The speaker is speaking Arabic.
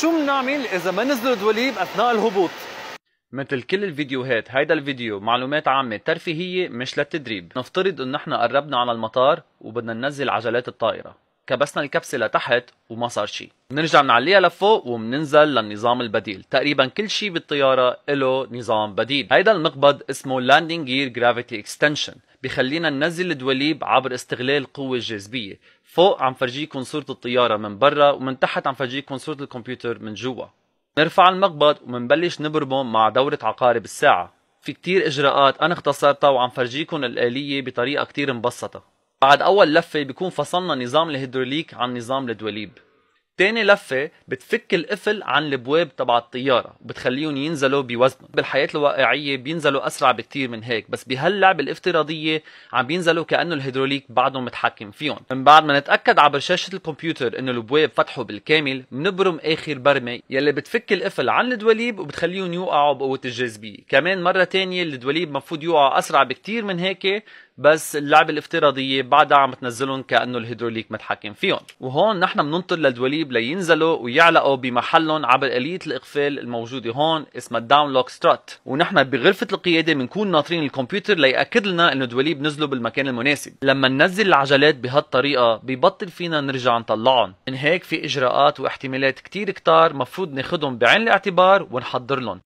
شو بنعمل اذا ما نزلوا دواليب اثناء الهبوط مثل كل الفيديوهات هيدا الفيديو معلومات عامة ترفيهية مش للتدريب نفترض ان احنا قربنا على المطار وبدنا ننزل عجلات الطائرة كبسنا الكبسه لتحت وما صار شيء بنرجع بنعليها لفوق وبننزل للنظام البديل تقريبا كل شيء بالطياره له نظام بديل هيدا المقبض اسمه لاندنج جير جرافيتي اكستنشن بخلينا ننزل الدواليب عبر استغلال قوة الجاذبية فوق عم فرجيكم صورة الطيارة من برا ومن تحت عم فرجيكم صورة الكمبيوتر من جوا نرفع المقبض ومنبلش نبرمه مع دورة عقارب الساعة في كتير إجراءات أنا اختصرتها وعم فرجيكم الآلية بطريقة كتير مبسطة بعد أول لفة بيكون فصلنا نظام الهيدروليك عن نظام الدواليب تاني لفة بتفك القفل عن البواب تبع الطيارة وبتخليهم ينزلوا بوزنهم بالحياة الواقعية بينزلوا أسرع بكتير من هيك بس بهاللعبة الافتراضية عم بينزلوا كأنه الهيدروليك بعدهم متحكم فيهم من بعد ما نتأكد عبر شاشة الكمبيوتر إنه البواب فتحوا بالكامل بنبرم آخر برمة يلي بتفك القفل عن الدواليب وبتخليهم يوقعوا بقوة الجاذبية كمان مرة تانية الدواليب مفروض يوقع أسرع بكتير من هيك بس اللعبه الافتراضيه بعدها عم تنزلهم كانه الهيدروليك متحكم فيهم وهون نحن بننطر للدواليب لينزلوا ويعلقوا بمحلهم عبر آلية الاقفال الموجوده هون اسمها الداون لوك سترات ونحن بغرفه القياده بنكون ناطرين الكمبيوتر لياكد لنا انه الدواليب نزلوا بالمكان المناسب لما ننزل العجلات بهالطريقه ببطل فينا نرجع نطلعهم من هيك في اجراءات واحتمالات كتير كتار مفروض ناخذهم بعين الاعتبار ونحضر لهم